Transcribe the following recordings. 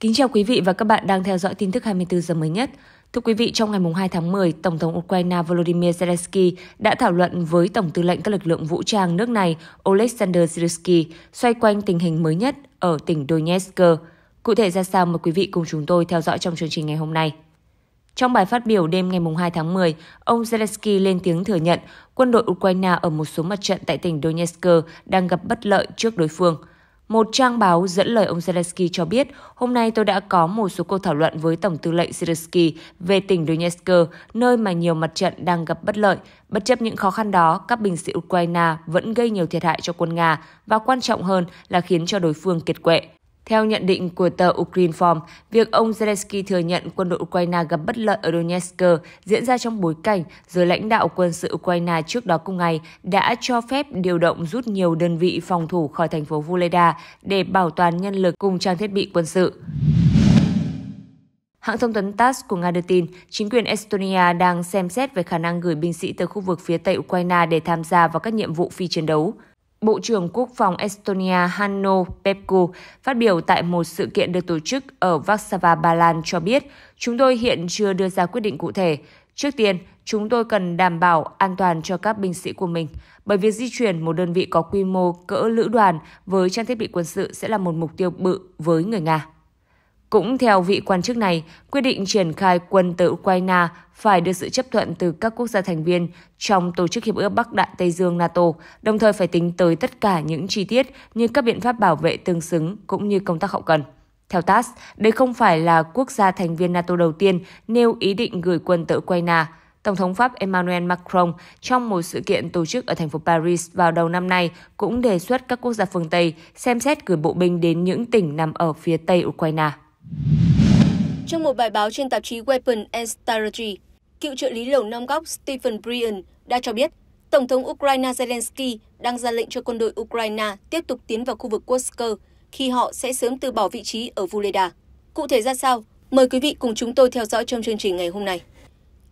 Kính chào quý vị và các bạn đang theo dõi tin tức 24 giờ mới nhất. Thưa quý vị, trong ngày 2 tháng 10, Tổng thống Ukraine Volodymyr Zelensky đã thảo luận với Tổng tư lệnh các lực lượng vũ trang nước này Oleksandr zelensky xoay quanh tình hình mới nhất ở tỉnh Donetsk. Cụ thể ra sao mời quý vị cùng chúng tôi theo dõi trong chương trình ngày hôm nay. Trong bài phát biểu đêm ngày 2 tháng 10, ông Zelensky lên tiếng thừa nhận quân đội Ukraine ở một số mặt trận tại tỉnh Donetsk đang gặp bất lợi trước đối phương – một trang báo dẫn lời ông Zelensky cho biết, hôm nay tôi đã có một số cuộc thảo luận với Tổng tư lệnh Zelensky về tỉnh Donetsk, nơi mà nhiều mặt trận đang gặp bất lợi. Bất chấp những khó khăn đó, các binh sĩ Ukraine vẫn gây nhiều thiệt hại cho quân Nga và quan trọng hơn là khiến cho đối phương kiệt quệ. Theo nhận định của tờ Ukrinform, việc ông Zelensky thừa nhận quân đội Ukraine gặp bất lợi ở Donetsk diễn ra trong bối cảnh giới lãnh đạo quân sự Ukraine trước đó cùng ngày đã cho phép điều động rút nhiều đơn vị phòng thủ khỏi thành phố Voleda để bảo toàn nhân lực cùng trang thiết bị quân sự. Hãng thông tấn TASS của Nga đưa tin, chính quyền Estonia đang xem xét về khả năng gửi binh sĩ từ khu vực phía tây Ukraine để tham gia vào các nhiệm vụ phi chiến đấu. Bộ trưởng Quốc phòng Estonia Hanno Pepku phát biểu tại một sự kiện được tổ chức ở Warsaw, Ba Lan cho biết, chúng tôi hiện chưa đưa ra quyết định cụ thể. Trước tiên, chúng tôi cần đảm bảo an toàn cho các binh sĩ của mình, bởi việc di chuyển một đơn vị có quy mô cỡ lữ đoàn với trang thiết bị quân sự sẽ là một mục tiêu bự với người Nga. Cũng theo vị quan chức này, quyết định triển khai quân từ Ukraine phải được sự chấp thuận từ các quốc gia thành viên trong Tổ chức Hiệp ước Bắc Đại Tây Dương NATO, đồng thời phải tính tới tất cả những chi tiết như các biện pháp bảo vệ tương xứng cũng như công tác hậu cần. Theo TASS, đây không phải là quốc gia thành viên NATO đầu tiên nêu ý định gửi quân tới Ukraine. Tổng thống Pháp Emmanuel Macron trong một sự kiện tổ chức ở thành phố Paris vào đầu năm nay cũng đề xuất các quốc gia phương Tây xem xét gửi bộ binh đến những tỉnh nằm ở phía tây Ukraine. Trong một bài báo trên tạp chí Weapon and Strategy, cựu trợ lý lầu năm góc Stephen Bryan đã cho biết Tổng thống Ukraine Zelensky đang ra lệnh cho quân đội Ukraine tiếp tục tiến vào khu vực Kursk khi họ sẽ sớm từ bỏ vị trí ở Vuleda. Cụ thể ra sao? Mời quý vị cùng chúng tôi theo dõi trong chương trình ngày hôm nay.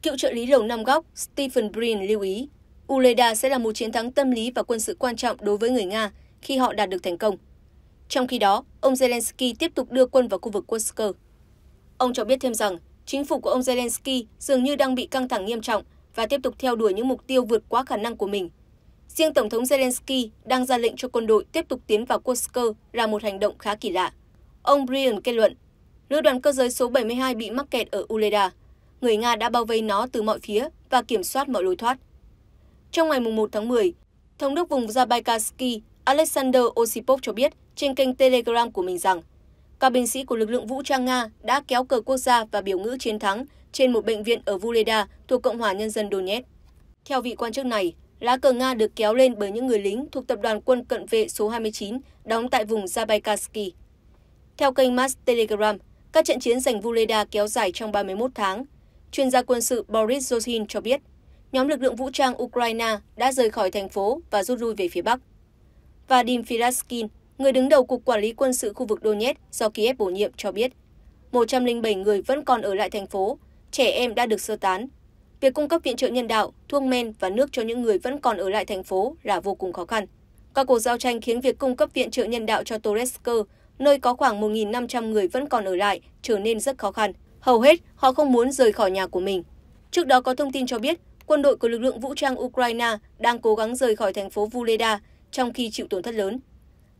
Cựu trợ lý lầu năm góc Stephen Bryan lưu ý, Uleda sẽ là một chiến thắng tâm lý và quân sự quan trọng đối với người Nga khi họ đạt được thành công. Trong khi đó, ông Zelensky tiếp tục đưa quân vào khu vực Kursk. Ông cho biết thêm rằng, chính phủ của ông Zelensky dường như đang bị căng thẳng nghiêm trọng và tiếp tục theo đuổi những mục tiêu vượt quá khả năng của mình. Riêng Tổng thống Zelensky đang ra lệnh cho quân đội tiếp tục tiến vào Kursk là một hành động khá kỳ lạ. Ông Brian kết luận, lữ đoàn cơ giới số 72 bị mắc kẹt ở Uleda. Người Nga đã bao vây nó từ mọi phía và kiểm soát mọi lối thoát. Trong ngày 1 tháng 10, Thống đốc vùng Zabaykalsky Alexander Osipov cho biết trên kênh Telegram của mình rằng các binh sĩ của lực lượng vũ trang nga đã kéo cờ quốc gia và biểu ngữ chiến thắng trên một bệnh viện ở Vuleda thuộc Cộng hòa Nhân dân Donetsk. Theo vị quan chức này, lá cờ Nga được kéo lên bởi những người lính thuộc tập đoàn quân cận vệ số 29 đóng tại vùng Zabaykalsky. Theo kênh Mass Telegram, các trận chiến giành Vuleda kéo dài trong 31 tháng. Chuyên gia quân sự Boris Zoshin cho biết, nhóm lực lượng vũ trang Ukraine đã rời khỏi thành phố và rút lui về phía Bắc. Vadim Firaskin, người đứng đầu cục quản lý quân sự khu vực donetsk do kiev bổ nhiệm cho biết 107 người vẫn còn ở lại thành phố trẻ em đã được sơ tán việc cung cấp viện trợ nhân đạo thuốc men và nước cho những người vẫn còn ở lại thành phố là vô cùng khó khăn các cuộc giao tranh khiến việc cung cấp viện trợ nhân đạo cho toresk nơi có khoảng 1.500 người vẫn còn ở lại trở nên rất khó khăn hầu hết họ không muốn rời khỏi nhà của mình trước đó có thông tin cho biết quân đội của lực lượng vũ trang ukraine đang cố gắng rời khỏi thành phố vuleda trong khi chịu tổn thất lớn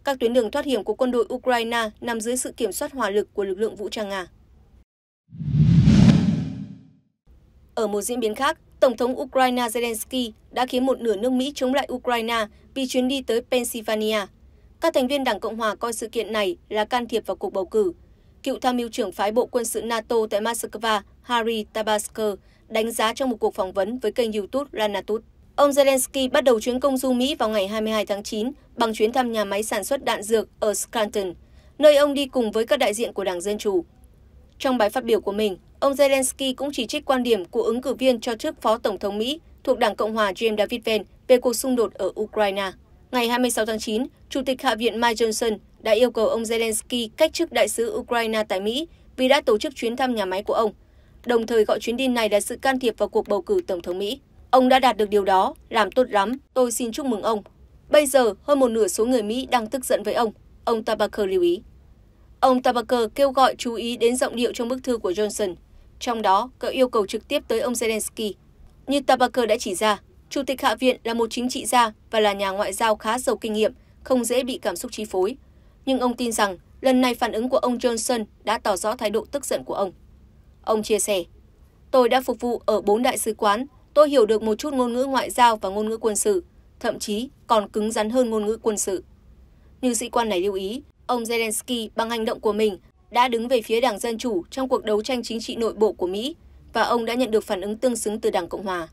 các tuyến đường thoát hiểm của quân đội Ukraine nằm dưới sự kiểm soát hỏa lực của lực lượng vũ trang Nga. Ở một diễn biến khác, Tổng thống Ukraine Zelensky đã khiến một nửa nước Mỹ chống lại Ukraine vì chuyến đi tới Pennsylvania. Các thành viên Đảng Cộng Hòa coi sự kiện này là can thiệp vào cuộc bầu cử. Cựu tham mưu trưởng phái bộ quân sự NATO tại Moscow, Harry Tabasker, đánh giá trong một cuộc phỏng vấn với kênh YouTube Ranatut. Ông Zelensky bắt đầu chuyến công du Mỹ vào ngày 22 tháng 9 bằng chuyến thăm nhà máy sản xuất đạn dược ở Scranton, nơi ông đi cùng với các đại diện của Đảng Dân Chủ. Trong bài phát biểu của mình, ông Zelensky cũng chỉ trích quan điểm của ứng cử viên cho chức Phó Tổng thống Mỹ thuộc Đảng Cộng hòa James David Van về cuộc xung đột ở Ukraine. Ngày 26 tháng 9, Chủ tịch Hạ viện Mike Johnson đã yêu cầu ông Zelensky cách chức đại sứ Ukraine tại Mỹ vì đã tổ chức chuyến thăm nhà máy của ông, đồng thời gọi chuyến đi này là sự can thiệp vào cuộc bầu cử Tổng thống Mỹ. Ông đã đạt được điều đó, làm tốt lắm, tôi xin chúc mừng ông, Bây giờ, hơn một nửa số người Mỹ đang tức giận với ông, ông Tabaker lưu ý. Ông Tabaker kêu gọi chú ý đến giọng điệu trong bức thư của Johnson, trong đó có yêu cầu trực tiếp tới ông Zelensky. Như Tabaker đã chỉ ra, Chủ tịch Hạ viện là một chính trị gia và là nhà ngoại giao khá giàu kinh nghiệm, không dễ bị cảm xúc chi phối. Nhưng ông tin rằng lần này phản ứng của ông Johnson đã tỏ rõ thái độ tức giận của ông. Ông chia sẻ, tôi đã phục vụ ở bốn đại sứ quán, tôi hiểu được một chút ngôn ngữ ngoại giao và ngôn ngữ quân sự thậm chí còn cứng rắn hơn ngôn ngữ quân sự. Như sĩ quan này lưu ý, ông Zelensky bằng hành động của mình đã đứng về phía Đảng Dân Chủ trong cuộc đấu tranh chính trị nội bộ của Mỹ và ông đã nhận được phản ứng tương xứng từ Đảng Cộng Hòa.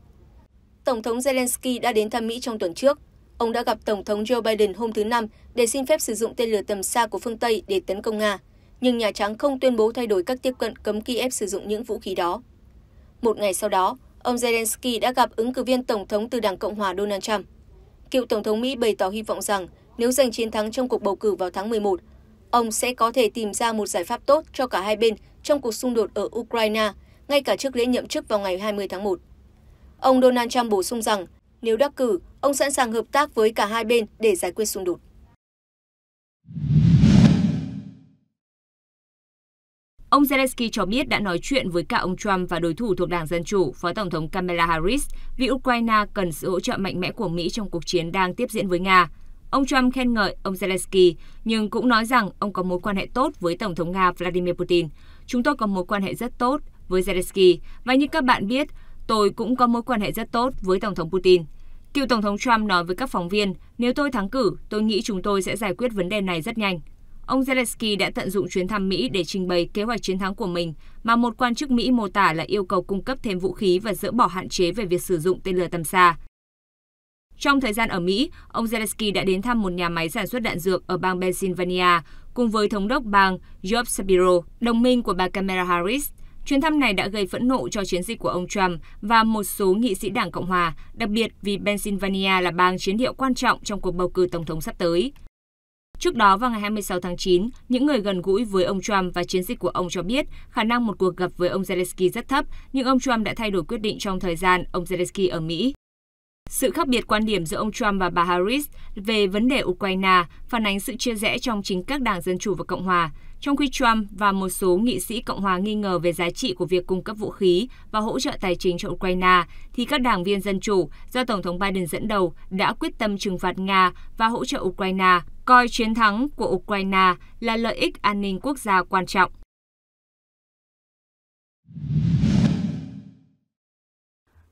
Tổng thống Zelensky đã đến thăm Mỹ trong tuần trước. Ông đã gặp Tổng thống Joe Biden hôm thứ Năm để xin phép sử dụng tên lửa tầm xa của phương Tây để tấn công Nga, nhưng Nhà Trắng không tuyên bố thay đổi các tiếp cận cấm Kiev sử dụng những vũ khí đó. Một ngày sau đó, ông Zelensky đã gặp ứng cử viên Tổng thống từ Đảng Cộng Hòa Donald Trump cựu Tổng thống Mỹ bày tỏ hy vọng rằng nếu giành chiến thắng trong cuộc bầu cử vào tháng 11, ông sẽ có thể tìm ra một giải pháp tốt cho cả hai bên trong cuộc xung đột ở Ukraine, ngay cả trước lễ nhậm chức vào ngày 20 tháng 1. Ông Donald Trump bổ sung rằng, nếu đắc cử, ông sẵn sàng hợp tác với cả hai bên để giải quyết xung đột. Ông Zelensky cho biết đã nói chuyện với cả ông Trump và đối thủ thuộc Đảng Dân Chủ, Phó Tổng thống Kamala Harris, vì Ukraine cần sự hỗ trợ mạnh mẽ của Mỹ trong cuộc chiến đang tiếp diễn với Nga. Ông Trump khen ngợi ông Zelensky, nhưng cũng nói rằng ông có mối quan hệ tốt với Tổng thống Nga Vladimir Putin. Chúng tôi có mối quan hệ rất tốt với Zelensky, và như các bạn biết, tôi cũng có mối quan hệ rất tốt với Tổng thống Putin. Cựu Tổng thống Trump nói với các phóng viên, nếu tôi thắng cử, tôi nghĩ chúng tôi sẽ giải quyết vấn đề này rất nhanh. Ông Zelensky đã tận dụng chuyến thăm Mỹ để trình bày kế hoạch chiến thắng của mình, mà một quan chức Mỹ mô tả là yêu cầu cung cấp thêm vũ khí và dỡ bỏ hạn chế về việc sử dụng tên lửa tầm xa. Trong thời gian ở Mỹ, ông Zelensky đã đến thăm một nhà máy sản xuất đạn dược ở bang Pennsylvania cùng với thống đốc bang George Shapiro, đồng minh của bà Kamala Harris. Chuyến thăm này đã gây phẫn nộ cho chiến dịch của ông Trump và một số nghị sĩ Đảng Cộng hòa, đặc biệt vì Pennsylvania là bang chiến hiệu quan trọng trong cuộc bầu cử tổng thống sắp tới. Trước đó vào ngày 26 tháng 9, những người gần gũi với ông Trump và chiến dịch của ông cho biết khả năng một cuộc gặp với ông Zelensky rất thấp, nhưng ông Trump đã thay đổi quyết định trong thời gian ông Zelensky ở Mỹ. Sự khác biệt quan điểm giữa ông Trump và bà Harris về vấn đề Ukraine phản ánh sự chia rẽ trong chính các đảng Dân Chủ và Cộng Hòa, trong khi Trump và một số nghị sĩ Cộng Hòa nghi ngờ về giá trị của việc cung cấp vũ khí và hỗ trợ tài chính cho Ukraine, thì các đảng viên Dân Chủ do Tổng thống Biden dẫn đầu đã quyết tâm trừng phạt Nga và hỗ trợ Ukraine coi chiến thắng của Ukraine là lợi ích an ninh quốc gia quan trọng.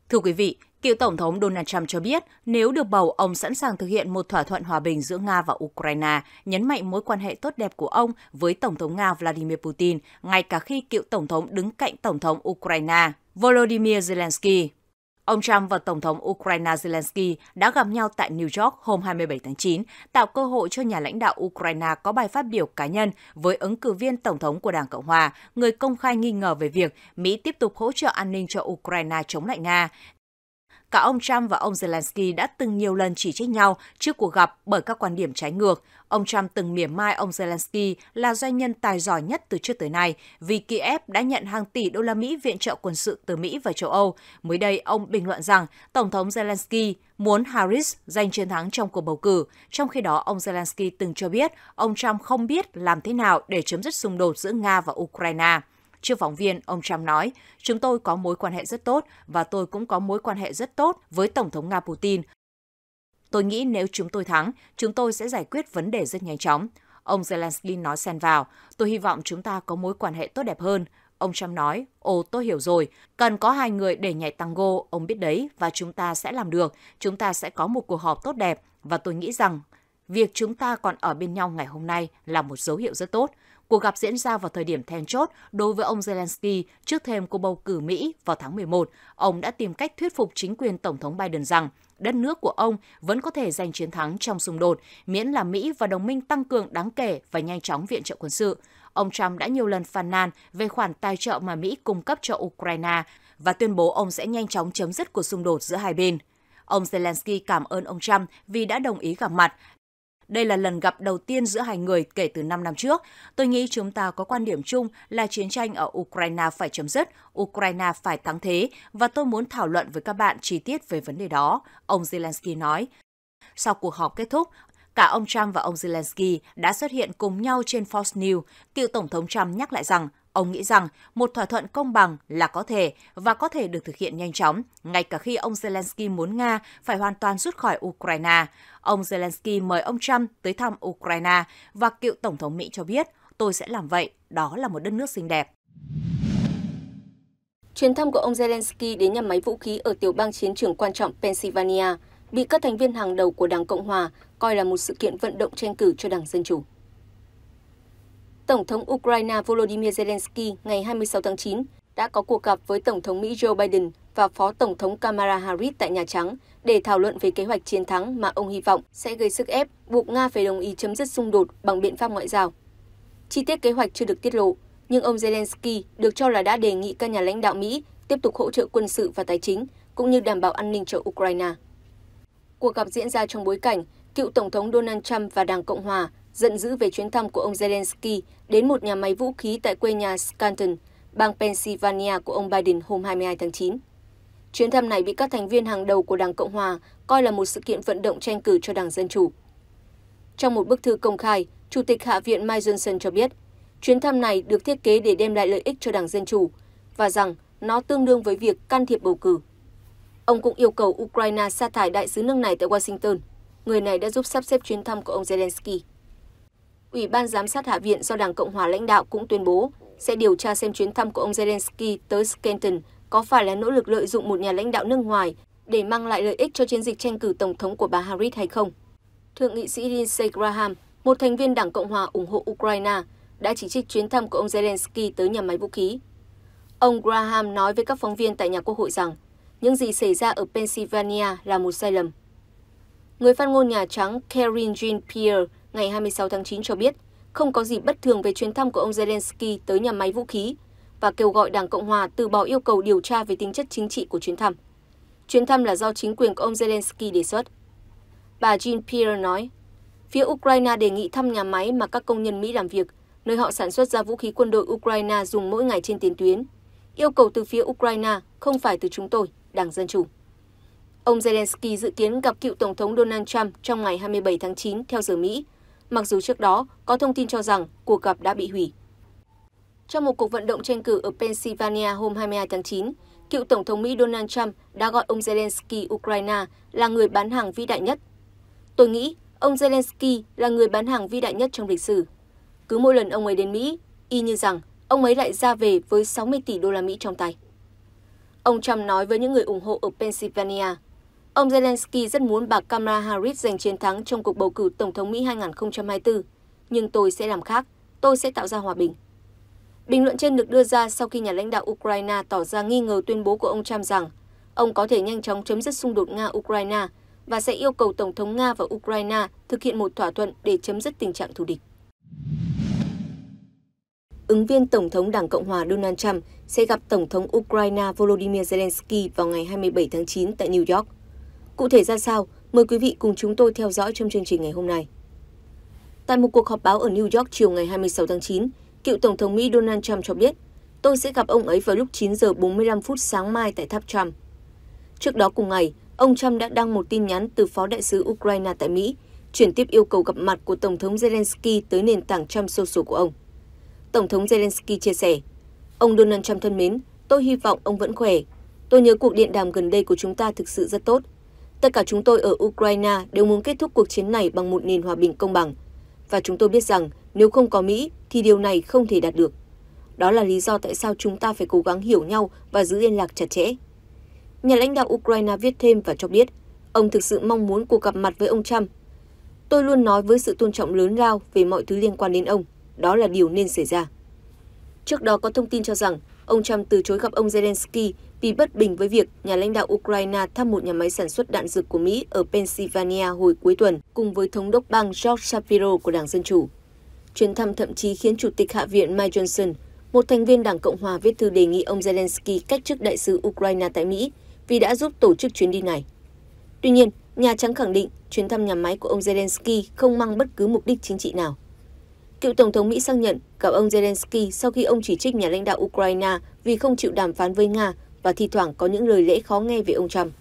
Thưa quý vị, cựu Tổng thống Donald Trump cho biết nếu được bầu, ông sẵn sàng thực hiện một thỏa thuận hòa bình giữa Nga và Ukraine, nhấn mạnh mối quan hệ tốt đẹp của ông với Tổng thống Nga Vladimir Putin, ngay cả khi cựu Tổng thống đứng cạnh Tổng thống Ukraine Volodymyr Zelensky. Ông Trump và Tổng thống Ukraine Zelensky đã gặp nhau tại New York hôm 27 tháng 9, tạo cơ hội cho nhà lãnh đạo Ukraine có bài phát biểu cá nhân với ứng cử viên Tổng thống của Đảng Cộng Hòa, người công khai nghi ngờ về việc Mỹ tiếp tục hỗ trợ an ninh cho Ukraine chống lại Nga, cả ông Trump và ông Zelensky đã từng nhiều lần chỉ trích nhau trước cuộc gặp bởi các quan điểm trái ngược. Ông Trump từng mỉa mai ông Zelensky là doanh nhân tài giỏi nhất từ trước tới nay vì Kiev đã nhận hàng tỷ đô la Mỹ viện trợ quân sự từ Mỹ và châu Âu. Mới đây, ông bình luận rằng Tổng thống Zelensky muốn Harris giành chiến thắng trong cuộc bầu cử. Trong khi đó, ông Zelensky từng cho biết ông Trump không biết làm thế nào để chấm dứt xung đột giữa Nga và Ukraine. Trước phóng viên, ông Trump nói, chúng tôi có mối quan hệ rất tốt và tôi cũng có mối quan hệ rất tốt với Tổng thống Nga Putin. Tôi nghĩ nếu chúng tôi thắng, chúng tôi sẽ giải quyết vấn đề rất nhanh chóng. Ông Zelensky nói xen vào, tôi hy vọng chúng ta có mối quan hệ tốt đẹp hơn. Ông Trump nói, ồ tôi hiểu rồi, cần có hai người để nhảy tango, ông biết đấy, và chúng ta sẽ làm được, chúng ta sẽ có một cuộc họp tốt đẹp, và tôi nghĩ rằng việc chúng ta còn ở bên nhau ngày hôm nay là một dấu hiệu rất tốt. Cuộc gặp diễn ra vào thời điểm then chốt đối với ông Zelensky trước thêm cuộc bầu cử Mỹ vào tháng 11. Ông đã tìm cách thuyết phục chính quyền Tổng thống Biden rằng đất nước của ông vẫn có thể giành chiến thắng trong xung đột, miễn là Mỹ và đồng minh tăng cường đáng kể và nhanh chóng viện trợ quân sự. Ông Trump đã nhiều lần phàn nàn về khoản tài trợ mà Mỹ cung cấp cho Ukraine và tuyên bố ông sẽ nhanh chóng chấm dứt cuộc xung đột giữa hai bên. Ông Zelensky cảm ơn ông Trump vì đã đồng ý gặp mặt, đây là lần gặp đầu tiên giữa hai người kể từ 5 năm trước. Tôi nghĩ chúng ta có quan điểm chung là chiến tranh ở Ukraine phải chấm dứt, Ukraine phải thắng thế và tôi muốn thảo luận với các bạn chi tiết về vấn đề đó, ông Zelensky nói. Sau cuộc họp kết thúc, cả ông Trump và ông Zelensky đã xuất hiện cùng nhau trên Fox News. Cựu Tổng thống Trump nhắc lại rằng Ông nghĩ rằng một thỏa thuận công bằng là có thể và có thể được thực hiện nhanh chóng, ngay cả khi ông Zelensky muốn Nga phải hoàn toàn rút khỏi Ukraine. Ông Zelensky mời ông Trump tới thăm Ukraine và cựu Tổng thống Mỹ cho biết, tôi sẽ làm vậy, đó là một đất nước xinh đẹp. Chuyến thăm của ông Zelensky đến nhà máy vũ khí ở tiểu bang chiến trường quan trọng Pennsylvania bị các thành viên hàng đầu của Đảng Cộng Hòa coi là một sự kiện vận động tranh cử cho Đảng Dân Chủ. Tổng thống Ukraine Volodymyr Zelensky ngày 26 tháng 9 đã có cuộc gặp với Tổng thống Mỹ Joe Biden và Phó Tổng thống Kamala Harris tại Nhà Trắng để thảo luận về kế hoạch chiến thắng mà ông hy vọng sẽ gây sức ép buộc Nga phải đồng ý chấm dứt xung đột bằng biện pháp ngoại giao. Chi tiết kế hoạch chưa được tiết lộ, nhưng ông Zelensky được cho là đã đề nghị các nhà lãnh đạo Mỹ tiếp tục hỗ trợ quân sự và tài chính, cũng như đảm bảo an ninh cho Ukraine. Cuộc gặp diễn ra trong bối cảnh cựu Tổng thống Donald Trump và Đảng Cộng Hòa giận dữ về chuyến thăm của ông zelensky đến một nhà máy vũ khí tại quê nhà Scranton, bang pennsylvania của ông biden hôm 22 tháng 9. Chuyến thăm này bị các thành viên hàng đầu của Đảng Cộng Hòa coi là một sự kiện vận động tranh cử cho Đảng Dân Chủ. Trong một bức thư công khai, Chủ tịch Hạ viện Mike Johnson cho biết, chuyến thăm này được thiết kế để đem lại lợi ích cho Đảng Dân Chủ và rằng nó tương đương với việc can thiệp bầu cử. Ông cũng yêu cầu Ukraine sa thải đại sứ nước này tại Washington. Người này đã giúp sắp xếp chuyến thăm của ông Zelensky. Ủy ban giám sát Hạ viện do Đảng Cộng hòa lãnh đạo cũng tuyên bố sẽ điều tra xem chuyến thăm của ông Zelensky tới Scranton có phải là nỗ lực lợi dụng một nhà lãnh đạo nước ngoài để mang lại lợi ích cho chiến dịch tranh cử tổng thống của bà Harris hay không. Thượng nghị sĩ Lindsey Graham, một thành viên Đảng Cộng hòa ủng hộ Ukraine, đã chỉ trích chuyến thăm của ông Zelensky tới nhà máy vũ khí. Ông Graham nói với các phóng viên tại nhà Quốc hội rằng những gì xảy ra ở Pennsylvania là một sai lầm. Người phát ngôn Nhà Trắng Karine Jean-Pierre ngày 26 tháng 9 cho biết không có gì bất thường về chuyến thăm của ông Zelensky tới nhà máy vũ khí và kêu gọi Đảng Cộng Hòa từ bỏ yêu cầu điều tra về tính chất chính trị của chuyến thăm. Chuyến thăm là do chính quyền của ông Zelensky đề xuất. Bà Jean Pierre nói, phía Ukraine đề nghị thăm nhà máy mà các công nhân Mỹ làm việc, nơi họ sản xuất ra vũ khí quân đội Ukraine dùng mỗi ngày trên tiền tuyến. Yêu cầu từ phía Ukraine, không phải từ chúng tôi, Đảng Dân Chủ. Ông Zelensky dự kiến gặp cựu Tổng thống Donald Trump trong ngày 27 tháng 9 theo giờ Mỹ, mặc dù trước đó có thông tin cho rằng cuộc gặp đã bị hủy. Trong một cuộc vận động tranh cử ở Pennsylvania hôm 22 tháng 9, cựu Tổng thống Mỹ Donald Trump đã gọi ông Zelensky Ukraine là người bán hàng vĩ đại nhất. Tôi nghĩ ông Zelensky là người bán hàng vĩ đại nhất trong lịch sử. Cứ mỗi lần ông ấy đến Mỹ, y như rằng ông ấy lại ra về với 60 tỷ đô la Mỹ trong tay. Ông Trump nói với những người ủng hộ ở Pennsylvania – Ông Zelensky rất muốn bà Kamala Harris giành chiến thắng trong cuộc bầu cử Tổng thống Mỹ 2024, nhưng tôi sẽ làm khác, tôi sẽ tạo ra hòa bình. Bình luận trên được đưa ra sau khi nhà lãnh đạo Ukraine tỏ ra nghi ngờ tuyên bố của ông Trump rằng ông có thể nhanh chóng chấm dứt xung đột Nga-Ukraine và sẽ yêu cầu Tổng thống Nga và Ukraine thực hiện một thỏa thuận để chấm dứt tình trạng thù địch. Ứng viên Tổng thống Đảng Cộng hòa Donald Trump sẽ gặp Tổng thống Ukraine Volodymyr Zelensky vào ngày 27 tháng 9 tại New York. Cụ thể ra sao, mời quý vị cùng chúng tôi theo dõi trong chương trình ngày hôm nay. Tại một cuộc họp báo ở New York chiều ngày 26 tháng 9, cựu Tổng thống Mỹ Donald Trump cho biết, tôi sẽ gặp ông ấy vào lúc 9 giờ 45 phút sáng mai tại tháp Trump. Trước đó cùng ngày, ông Trump đã đăng một tin nhắn từ phó đại sứ Ukraine tại Mỹ, chuyển tiếp yêu cầu gặp mặt của Tổng thống Zelensky tới nền tảng Trump Social của ông. Tổng thống Zelensky chia sẻ, Ông Donald Trump thân mến, tôi hy vọng ông vẫn khỏe. Tôi nhớ cuộc điện đàm gần đây của chúng ta thực sự rất tốt. Tất cả chúng tôi ở Ukraine đều muốn kết thúc cuộc chiến này bằng một nền hòa bình công bằng. Và chúng tôi biết rằng nếu không có Mỹ thì điều này không thể đạt được. Đó là lý do tại sao chúng ta phải cố gắng hiểu nhau và giữ liên lạc chặt chẽ. Nhà lãnh đạo Ukraine viết thêm và cho biết, ông thực sự mong muốn cuộc gặp mặt với ông Trump. Tôi luôn nói với sự tôn trọng lớn lao về mọi thứ liên quan đến ông, đó là điều nên xảy ra. Trước đó có thông tin cho rằng ông trump từ chối gặp ông zelensky vì bất bình với việc nhà lãnh đạo ukraine thăm một nhà máy sản xuất đạn dược của mỹ ở pennsylvania hồi cuối tuần cùng với thống đốc bang george shapiro của đảng dân chủ chuyến thăm thậm chí khiến chủ tịch hạ viện mike johnson một thành viên đảng cộng hòa viết thư đề nghị ông zelensky cách chức đại sứ ukraine tại mỹ vì đã giúp tổ chức chuyến đi này tuy nhiên nhà trắng khẳng định chuyến thăm nhà máy của ông zelensky không mang bất cứ mục đích chính trị nào Cựu Tổng thống Mỹ xác nhận gặp ông Zelensky sau khi ông chỉ trích nhà lãnh đạo Ukraine vì không chịu đàm phán với Nga và thi thoảng có những lời lẽ khó nghe về ông Trump.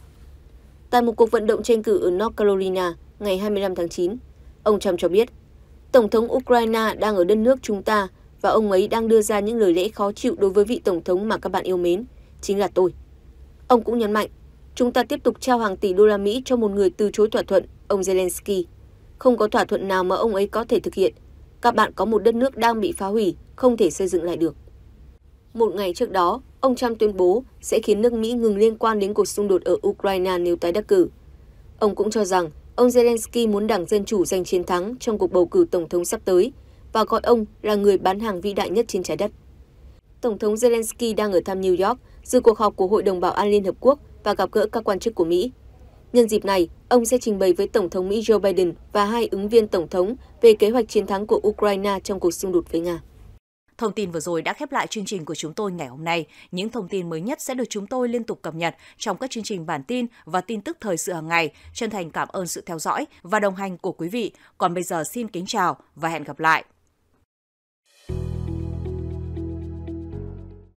Tại một cuộc vận động tranh cử ở North Carolina ngày 25 tháng 9, ông Trump cho biết Tổng thống Ukraine đang ở đất nước chúng ta và ông ấy đang đưa ra những lời lẽ khó chịu đối với vị Tổng thống mà các bạn yêu mến, chính là tôi. Ông cũng nhấn mạnh, chúng ta tiếp tục trao hàng tỷ đô la Mỹ cho một người từ chối thỏa thuận, ông Zelensky. Không có thỏa thuận nào mà ông ấy có thể thực hiện – các bạn có một đất nước đang bị phá hủy, không thể xây dựng lại được. Một ngày trước đó, ông Trump tuyên bố sẽ khiến nước Mỹ ngừng liên quan đến cuộc xung đột ở Ukraine nếu tái đắc cử. Ông cũng cho rằng ông Zelensky muốn Đảng Dân Chủ giành chiến thắng trong cuộc bầu cử Tổng thống sắp tới và gọi ông là người bán hàng vĩ đại nhất trên trái đất. Tổng thống Zelensky đang ở thăm New York dự cuộc họp của Hội đồng Bảo an Liên Hợp Quốc và gặp gỡ các quan chức của Mỹ. Nhân dịp này, ông sẽ trình bày với Tổng thống Mỹ Joe Biden và hai ứng viên Tổng thống về kế hoạch chiến thắng của Ukraine trong cuộc xung đột với Nga. Thông tin vừa rồi đã khép lại chương trình của chúng tôi ngày hôm nay. Những thông tin mới nhất sẽ được chúng tôi liên tục cập nhật trong các chương trình bản tin và tin tức thời sự hàng ngày. Chân thành cảm ơn sự theo dõi và đồng hành của quý vị. Còn bây giờ xin kính chào và hẹn gặp lại.